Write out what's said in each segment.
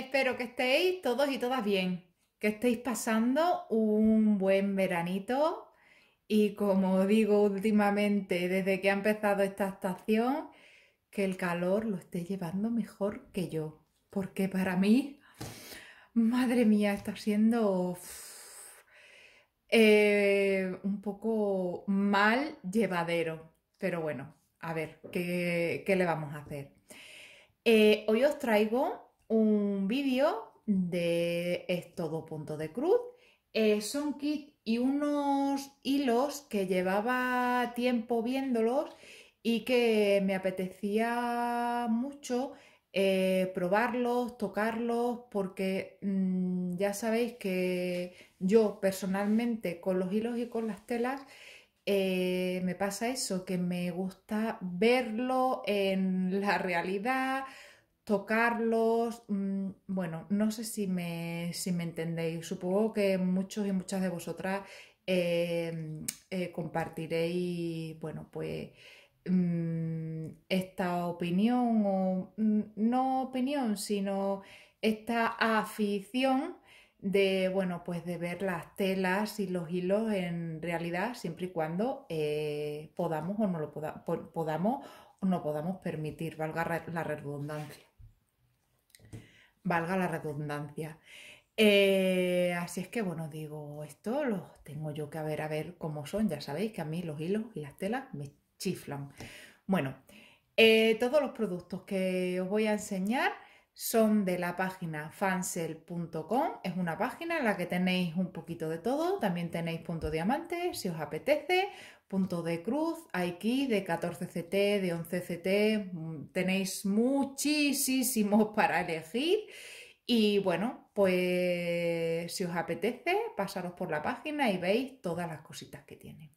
espero que estéis todos y todas bien, que estéis pasando un buen veranito y como digo últimamente, desde que ha empezado esta estación, que el calor lo esté llevando mejor que yo, porque para mí, madre mía, está siendo eh, un poco mal llevadero, pero bueno, a ver, ¿qué, le vamos a hacer? Eh, hoy os traigo un vídeo de estos dos de cruz, eh, son kit y unos hilos que llevaba tiempo viéndolos y que me apetecía mucho eh, probarlos, tocarlos, porque mm, ya sabéis que yo personalmente con los hilos y con las telas eh, me pasa eso, que me gusta verlo en la realidad, tocarlos. Mm, bueno, no sé si me, si me entendéis. Supongo que muchos y muchas de vosotras em, eh, compartiréis, bueno, pues mm, esta opinión o mm, no opinión sino esta afición de bueno pues de ver las telas y los hilos en realidad siempre y cuando eh, podamos o no lo podamos o no podamos permitir valga la redundancia valga la redundancia. Eh, así es que bueno, digo, esto lo tengo yo que a ver a ver cómo son, ya sabéis que a mí los hilos y las telas me chiflan. Bueno, eh, todos los productos que os voy a enseñar son de la página fansel.com. Es una página en la que tenéis un poquito de todo. También tenéis punto diamante, si os apetece, punto de cruz, aquí de 14CT, de 11CT. Mm, tenéis muchísimos para elegir. Y bueno, pues si os apetece, pasaros por la página y veis todas las cositas que tiene.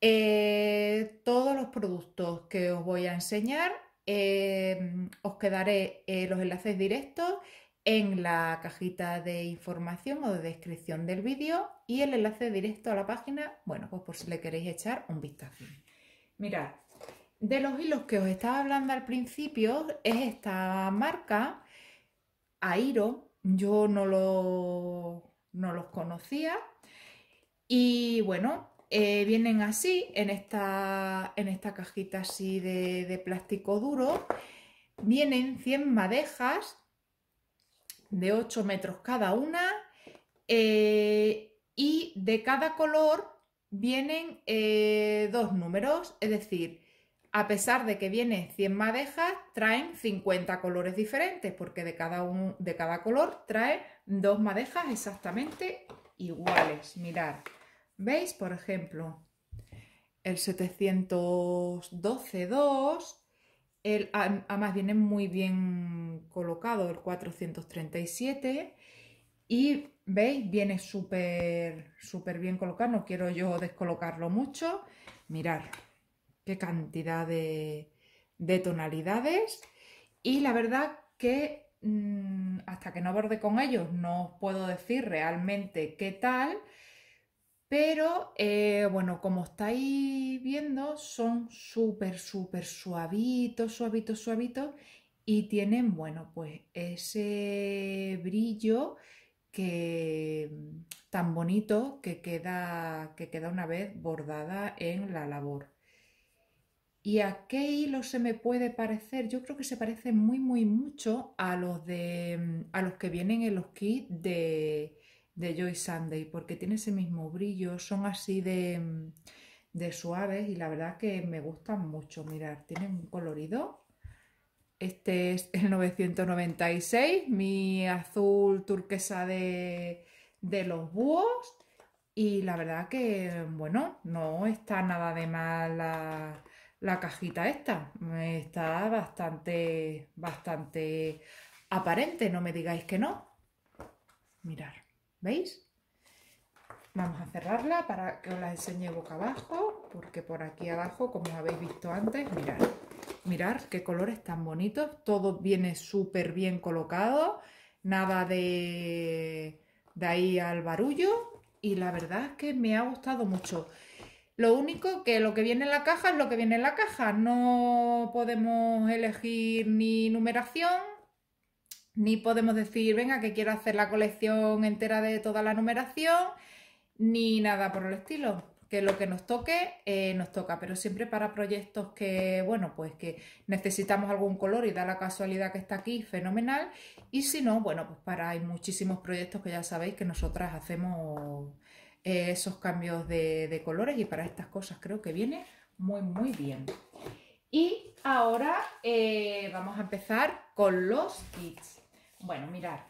Eh, todos los productos que os voy a enseñar Em, os quedaré eh, los enlaces directos en la cajita de información o de descripción del vídeo y el enlace directo a la página, bueno, pues por si le queréis echar un vistazo. Mirad, de los hilos que os estaba hablando al principio es esta marca, Airo, yo no, lo, no los conocía y bueno, eh, vienen así, en esta, cajita así de, plástico duro. Vienen 100 madejas de 8 metros cada una eh, y de cada color vienen eh, dos números, es decir, a pesar de que vienen 100 madejas, traen 50 colores diferentes, porque de cada, de cada color trae dos madejas exactamente iguales. Mirad. ¿Veis? Por ejemplo, el 712.2, el, además ah, ah, viene muy bien colocado el 437 y veis, viene súper, súper bien colocado, no quiero yo descolocarlo mucho. Mirad qué cantidad de, tonalidades y la verdad que mm, hasta que no borde con ellos no os puedo decir realmente qué tal, pero eh, bueno, como estáis viendo, son súper, súper suavitos, suavitos, suavitos y tienen, bueno, pues ese brillo que mm, tan bonito que queda, que queda una vez bordada en la labor. ¿Y a qué hilo se me puede parecer? Yo creo que se parece muy, muy mucho a los, de, mm, a los que vienen en los kits de, de Joy Sunday, porque tiene ese mismo brillo, son así de, suaves y la verdad que me gustan mucho. Mirar, tienen un colorido. Este es el 996, mi azul turquesa de, de los búhos. Y la verdad que, bueno, no está nada de mal la, la cajita esta. Está bastante, bastante aparente, no me digáis que no. Mirar. ¿Veis? Vamos a cerrarla para que os la enseñe boca abajo, porque por aquí abajo, como habéis visto antes, mirad, mirad qué colores tan bonitos, todo viene súper bien colocado, nada de, de ahí al barullo, y la verdad es que me ha gustado mucho. Lo único que lo que viene en la caja es lo que viene en la caja, no podemos elegir ni numeración, ni podemos decir, venga, que quiero hacer la colección entera de toda la numeración, ni nada por el estilo. Que lo que nos toque, eh, nos toca. Pero siempre para proyectos que, bueno, pues que necesitamos algún color y da la casualidad que está aquí, fenomenal. Y si no, bueno, pues para hay muchísimos proyectos que ya sabéis que nosotras hacemos eh, esos cambios de, colores y para estas cosas creo que viene muy, muy bien. Y ahora eh, vamos a empezar con los kits. Bueno, mirar.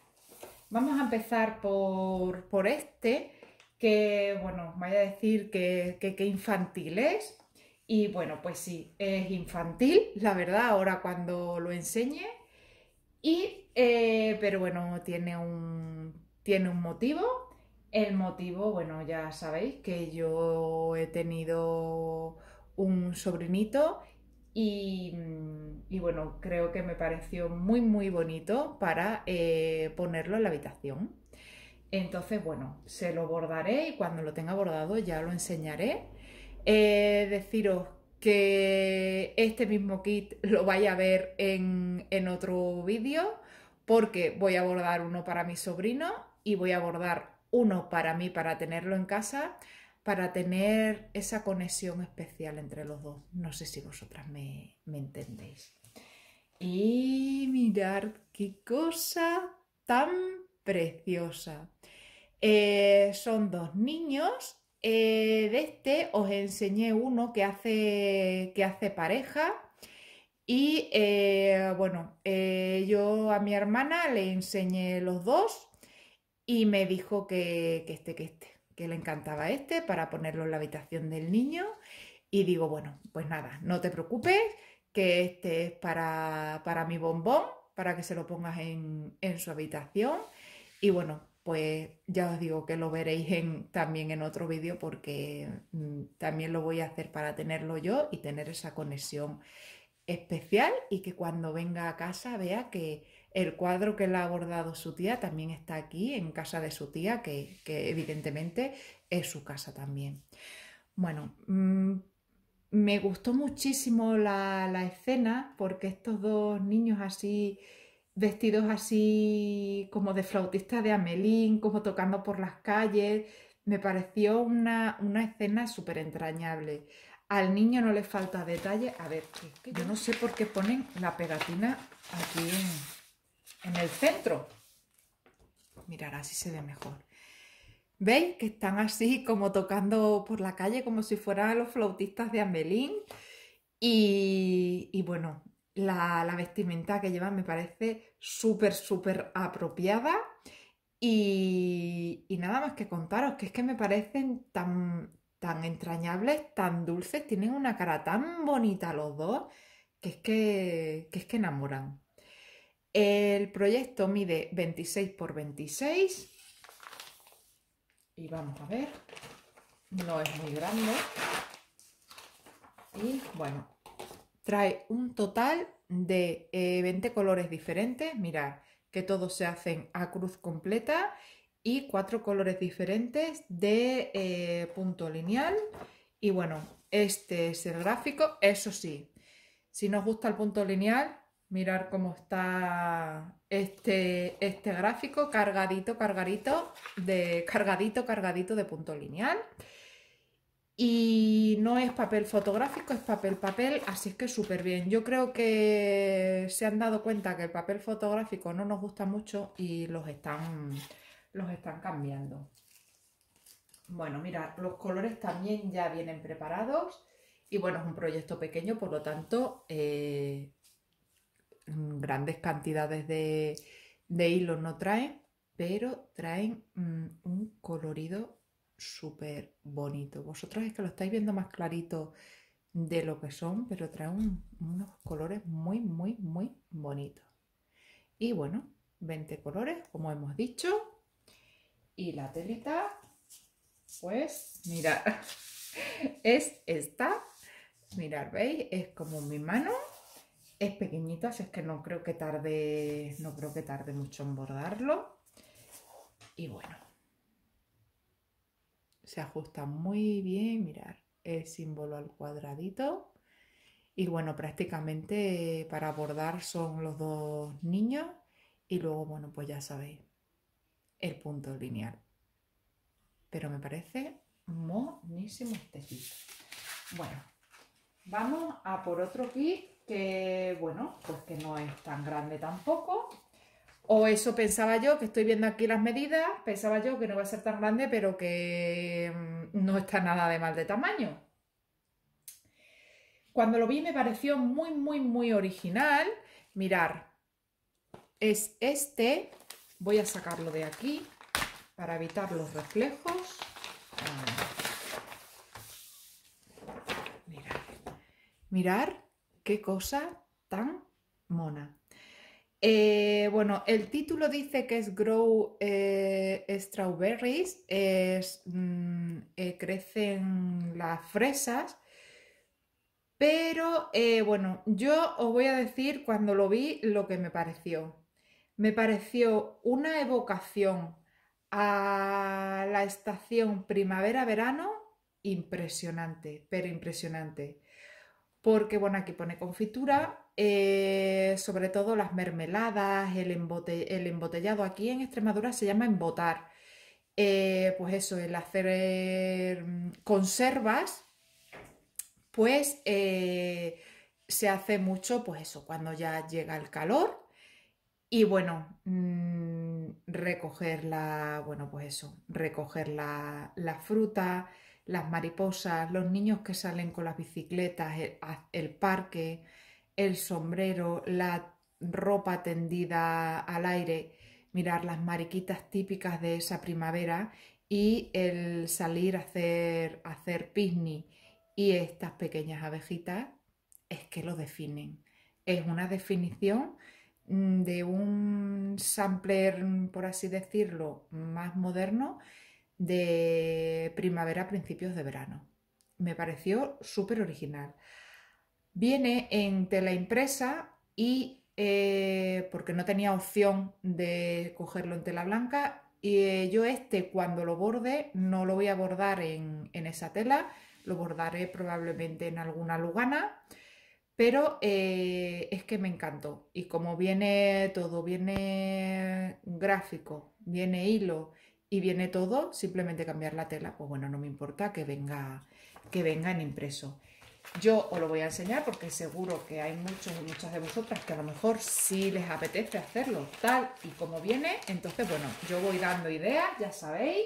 Vamos a empezar por, por este, que, bueno, voy a decir que, que, infantil es. Y bueno, pues sí, es infantil, la verdad, ahora cuando lo enseñe. Y, eh, pero bueno, tiene un, tiene un motivo. El motivo, bueno, ya sabéis que yo he tenido un sobrinito Mm, y, bueno, creo que me pareció muy, muy bonito para eh, ponerlo en la habitación. Entonces, bueno, se lo bordaré y cuando lo tenga bordado ya lo enseñaré. Eh, deciros que este mismo kit lo vaya a ver en, en otro vídeo porque voy a bordar uno para mi sobrino y voy a bordar uno para mí para tenerlo en casa para tener esa conexión especial entre los dos. No sé si vosotras me, entendéis. Y mirar qué cosa tan preciosa. Eh, son dos niños. Eh, de este os enseñé uno que hace, que hace pareja. Y eh, bueno, yo a mi hermana le enseñé los dos y me dijo que, que este, que este le encantaba este para ponerlo en la habitación del niño. Y digo, bueno, pues nada, no te preocupes, que este es para, para mi bombón, para que se lo pongas en, en, su habitación. Y bueno, pues ya os digo que lo veréis en, también en otro vídeo porque mm, también lo voy a hacer para tenerlo yo y tener esa conexión especial y que cuando venga a casa vea que, el cuadro que le ha abordado su tía también está aquí, en casa de su tía, que, evidentemente es su casa también. Bueno, mm, me gustó muchísimo la, escena porque estos dos niños así, vestidos así como de flautista de Amelín, como tocando por las calles, me pareció una, escena súper entrañable. Al niño no le falta detalle. A ver, yo no sé por qué ponen la pegatina aquí en en el centro. Mirar, así se ve mejor. ¿Veis? Que están así como tocando por la calle como si fueran los flautistas de Amelín. Y, bueno, la, vestimenta que llevan me parece súper, súper apropiada. Y, y, nada más que contaros, que es que me parecen tan, tan entrañables, tan dulces, tienen una cara tan bonita los dos, que es que, que, es que enamoran. El proyecto mide 26 por 26 y vamos a ver, no es muy grande y bueno, trae un total de 20 eh, colores diferentes, mirad que todos se hacen a cruz completa y cuatro colores diferentes de eh, punto lineal y bueno, este es el gráfico, eso sí, si nos gusta el punto lineal mirar cómo está este, este gráfico cargadito, cargadito, de cargadito, cargadito de punto lineal. Y no es papel fotográfico, es papel papel, así es que súper bien. Yo creo que se han dado cuenta que el papel fotográfico no nos gusta mucho y los están, los están cambiando. Bueno, mirar los colores también ya vienen preparados y bueno, es un proyecto pequeño, por lo tanto, eh, Mm, grandes cantidades de, de hilo no traen, pero traen mm, un colorido súper bonito. Vosotros es que lo estáis viendo más clarito de lo que son, pero traen unos colores muy, muy, muy bonitos. Y bueno, 20 colores, como hemos dicho. Y la telita, pues, mirad, es esta. Mirad, ¿veis? Es como mi mano es pequeñito, así es que no creo que tarde, no creo que tarde mucho en bordarlo. Y bueno, se ajusta muy bien, mirar el símbolo al cuadradito. Y bueno, prácticamente para bordar son los dos niños y luego, bueno, pues ya sabéis, el punto lineal. Pero me parece monísimo este kit. Bueno, vamos a por otro kit que bueno, pues que no es tan grande tampoco. O eso pensaba yo, que estoy viendo aquí las medidas, pensaba yo que no va a ser tan grande, pero que mm, no está nada de mal de tamaño. Cuando lo vi me pareció muy, muy, muy original. Mirar, es este. Voy a sacarlo de aquí para evitar los reflejos. Ah, mirar, mirar qué cosa tan mona. Eh, bueno, el título dice que es Grow eh, Strawberries, es, mm, eh, crecen las fresas, pero bueno, yo os voy a decir cuando lo vi lo que me pareció. Me pareció una evocación a la estación primavera-verano impresionante, pero impresionante porque bueno, aquí pone confitura, eh, sobre todo las mermeladas, el, embotellado. Aquí en Extremadura se llama embotar. Eh, pues eso, el hacer eh, conservas, pues se hace mucho, pues eso, cuando ya llega el calor. Y bueno, mm, recoger la, bueno, pues eso, recoger la, la fruta, las mariposas, los niños que salen con las bicicletas, el, parque, el sombrero, la ropa tendida al aire, mirar las mariquitas típicas de esa primavera y el salir a hacer, a hacer picnic y estas pequeñas abejitas es que lo definen. Es una definición mm, de un sampler, mm, por así decirlo, más moderno de primavera a principios de verano. Me pareció súper original. Viene en tela impresa y eh, porque no tenía opción de cogerlo en tela blanca, y eh, yo este cuando lo borde no lo voy a bordar en, esa tela, lo bordaré probablemente en alguna lugana, pero eh, es que me encantó. Y como viene todo, viene gráfico, viene hilo, y viene todo, simplemente cambiar la tela, pues bueno, no me importa que venga, que venga en impreso. Yo os lo voy a enseñar porque seguro que hay muchos y muchas de vosotras que a lo mejor sí les apetece hacerlo tal y como viene. Entonces, bueno, yo voy dando ideas, ya sabéis.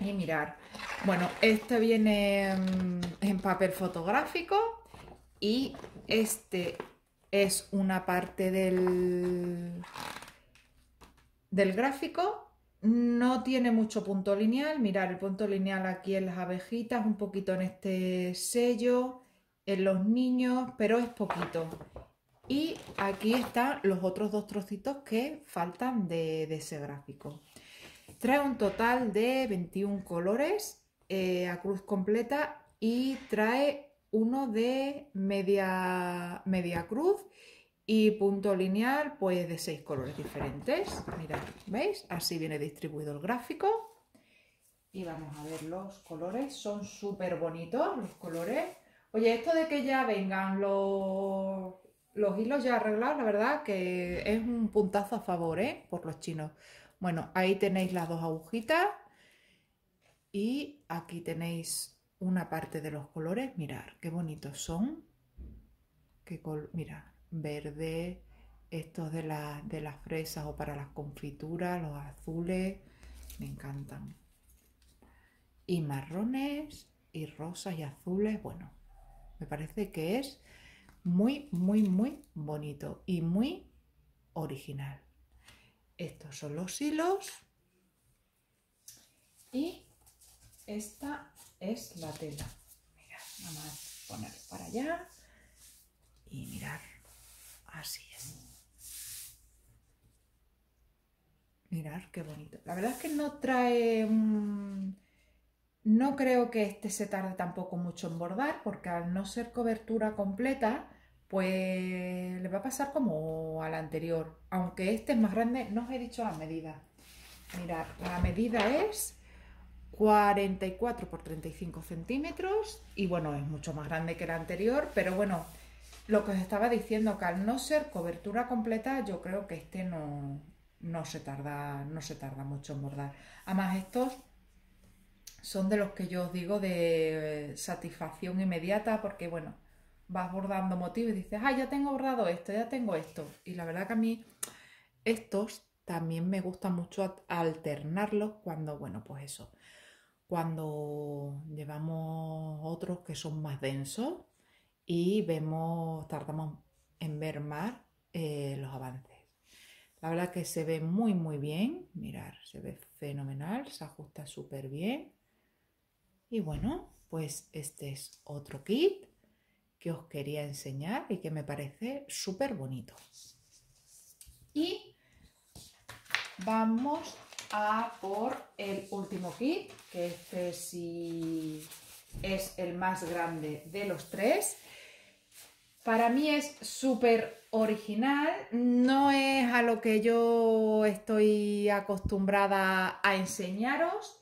Y mirar. Bueno, este viene mm, en papel fotográfico y este es una parte del, del gráfico no tiene mucho punto lineal. Mirar el punto lineal aquí en las abejitas, un poquito en este sello, en los niños, pero es poquito. Y aquí están los otros dos trocitos que faltan de, ese gráfico. Trae un total de 21 colores eh, a cruz completa y trae uno de media, media cruz y punto lineal, pues de seis colores diferentes. Mirad, ¿veis? Así viene distribuido el gráfico. Y vamos a ver los colores. Son súper bonitos los colores. Oye, esto de que ya vengan los, los hilos ya arreglados, la verdad que es un puntazo a favor, ¿eh? Por los chinos. Bueno, ahí tenéis las dos agujitas. Y aquí tenéis una parte de los colores. Mirad, qué bonitos son. Qué col... Mirad verde, estos de, las fresas o para las confituras, los azules, me encantan. Y marrones y rosas y azules, bueno, me parece que es muy, muy, muy bonito y muy original. Estos son los hilos y esta es la tela. vamos a poner para allá y mirar. Así es. Mirad qué bonito. La verdad es que no trae mm, No creo que este se tarde tampoco mucho en bordar, porque al no ser cobertura completa, pues le va a pasar como al anterior. Aunque este es más grande, no os he dicho la medida. Mirad, la medida es 44 por 35 centímetros y bueno, es mucho más grande que el anterior, pero bueno, lo que os estaba diciendo, que al no ser cobertura completa, yo creo que este no, se, tarda, no se tarda mucho en bordar. Además, estos son de los que yo os digo de eh, satisfacción inmediata, porque bueno, vas bordando motivos y dices, ah, ya tengo bordado esto, ya tengo esto. Y la verdad que a mí estos también me gusta mucho alternarlos cuando, bueno, pues eso, cuando llevamos otros que son más densos y vemos, tardamos en ver más eh, los avances. La verdad que se ve muy muy bien, mirar, se ve fenomenal, se ajusta súper bien. Y bueno, pues este es otro kit que os quería enseñar y que me parece súper bonito. Y vamos a por el último kit, que este sí es el más grande de los tres para mí es súper original, no es a lo que yo estoy acostumbrada a enseñaros,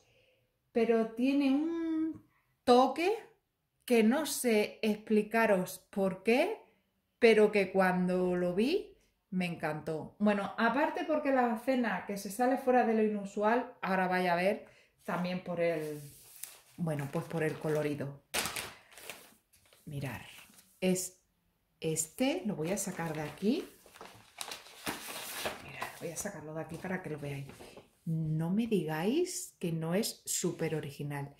pero tiene un toque que no sé explicaros por qué, pero que cuando lo vi me encantó. Bueno, aparte porque la cena que se sale fuera de lo inusual, ahora vaya a ver, también por el, bueno, pues por el colorido. Mirar, es este lo voy a sacar de aquí. Mira, voy a sacarlo de aquí para que lo veáis. No me digáis que no es súper original.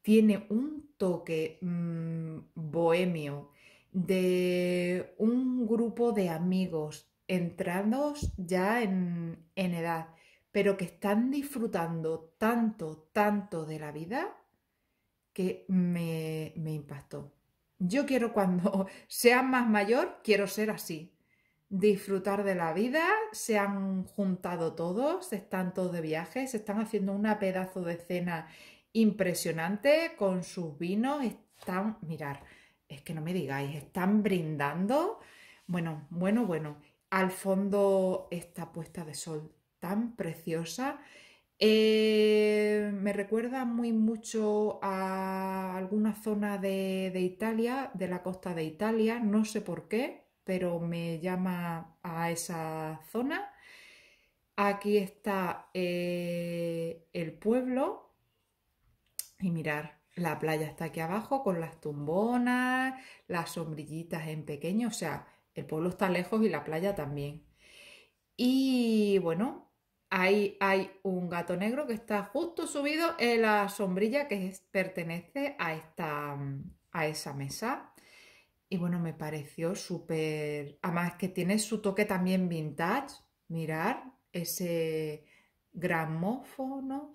Tiene un toque mm, bohemio de un grupo de amigos entrados ya en, edad, pero que están disfrutando tanto, tanto de la vida que me impactó. Yo quiero cuando sea más mayor, quiero ser así. Disfrutar de la vida, se han juntado todos, están todos de viaje, se están haciendo una pedazo de cena impresionante con sus vinos, están, mirar, es que no me digáis, están brindando. Bueno, bueno, bueno, al fondo esta puesta de sol tan preciosa eh, me recuerda muy mucho a alguna zona de, Italia, de la costa de Italia, no sé por qué, pero me llama a esa zona. Aquí está eh, el pueblo y mirar, la playa está aquí abajo con las tumbonas, las sombrillitas en pequeño, o sea, el pueblo está lejos y la playa también. Y bueno, Ahí hay un gato negro que está justo subido en la sombrilla que pertenece a, esta, a esa mesa. Y bueno, me pareció súper... Además que tiene su toque también vintage. Mirar ese gramófono,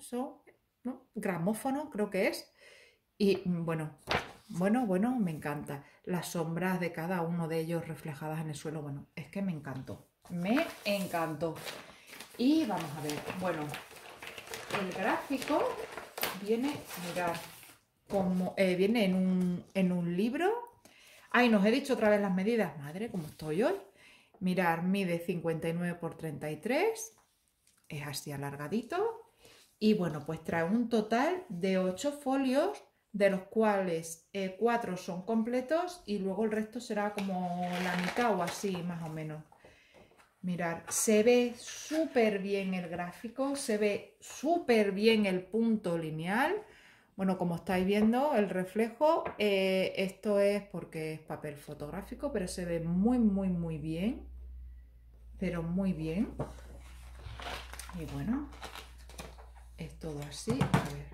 Gramófono creo que es. Y bueno, bueno, bueno, me encanta. Las sombras de cada uno de ellos reflejadas en el suelo, bueno, es que me encantó. Me encantó. Y vamos a ver, bueno, el gráfico viene, mirad, como, eh, viene en un, libro. Ay, nos he dicho otra vez las medidas, madre, como estoy hoy. Mirar, mide 59 por 33, es así alargadito. Y bueno, pues trae un total de 8 folios, de los cuales 4 eh, son completos y luego el resto será como la mitad o así, más o menos. Mirar, se ve súper bien el gráfico, se ve súper bien el punto lineal. Bueno, como estáis viendo el reflejo, eh, esto es porque es papel fotográfico, pero se ve muy, muy, muy bien. Pero muy bien. Y bueno, es todo así. A ver.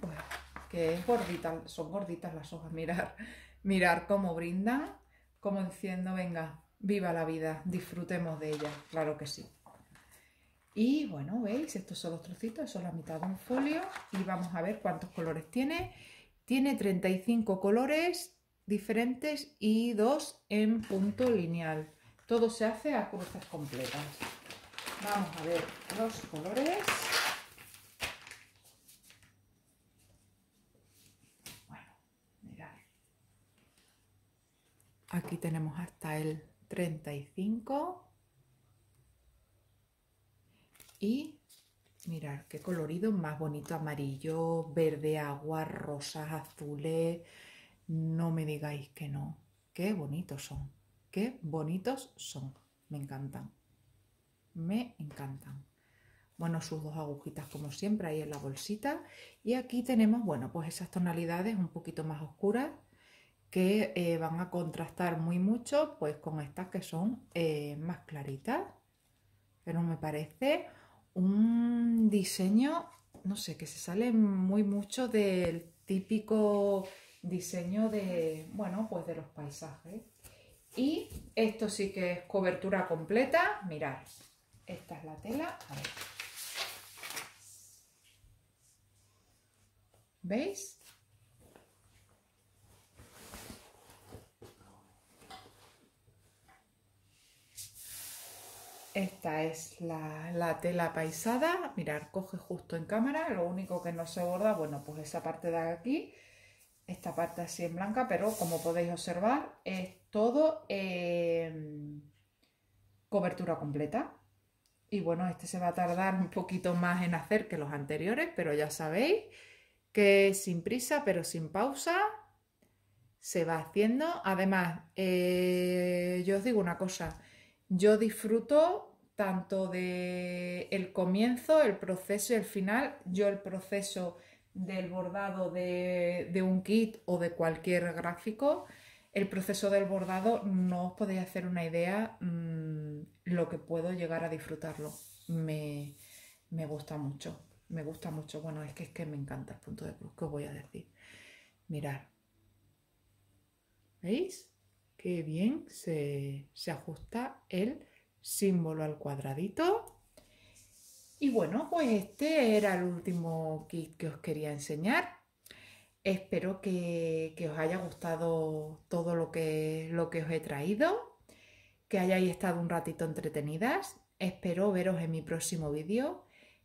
Pues, que es gordita, son gorditas las hojas, mirar, mirar cómo brindan como diciendo, venga, viva la vida, disfrutemos de ella, claro que sí. Y bueno, veis, estos son los trocitos, son la mitad de un folio y vamos a ver cuántos colores tiene. Tiene 35 colores diferentes y dos en punto lineal. Todo se hace a cruces completas. Vamos a ver los colores. tenemos hasta el 35. Y mirar qué colorido más bonito, amarillo, verde, agua, rosas, azules. No me digáis que no. Qué bonitos son. Qué bonitos son. Me encantan. Me encantan. Bueno, sus dos agujitas como siempre ahí en la bolsita. Y aquí tenemos, bueno, pues esas tonalidades un poquito más oscuras que eh, van a contrastar muy mucho pues con estas que son eh, más claritas. Pero me parece un diseño, no sé, que se sale muy mucho del típico diseño de, bueno, pues de los paisajes. Y esto sí que es cobertura completa. Mirad, esta es la tela. ¿Veis? Esta es la, tela paisada. Mirar, coge justo en cámara. Lo único que no se borda, bueno, pues esa parte de aquí. Esta parte así en blanca, pero como podéis observar, es todo cobertura completa. Y bueno, este se va a tardar un poquito más en hacer que los anteriores, pero ya sabéis que sin prisa, pero sin pausa, se va haciendo. Además, eh, yo os digo una cosa, yo disfruto tanto de el comienzo, el proceso y el final. Yo el proceso del bordado de, un kit o de cualquier gráfico, el proceso del bordado no os podéis hacer una idea mm, lo que puedo llegar a disfrutarlo. Me, gusta mucho, me gusta mucho. Bueno, es que es que me encanta el punto de cruz, que os voy a decir? Mirad. ¿Veis? Qué bien se ajusta el símbolo al cuadradito. Y bueno, pues este era el último kit que os quería enseñar. Espero que, os haya gustado todo lo que, lo que os he traído, que hayáis estado un ratito entretenidas. Espero veros en mi próximo vídeo,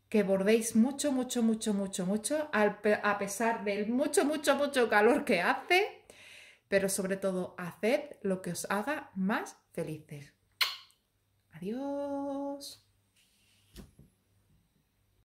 que bordéis mucho, mucho, mucho, mucho, mucho, a pesar del mucho, mucho, mucho calor que hace, pero sobre todo haced lo que os haga más felices. Adiós.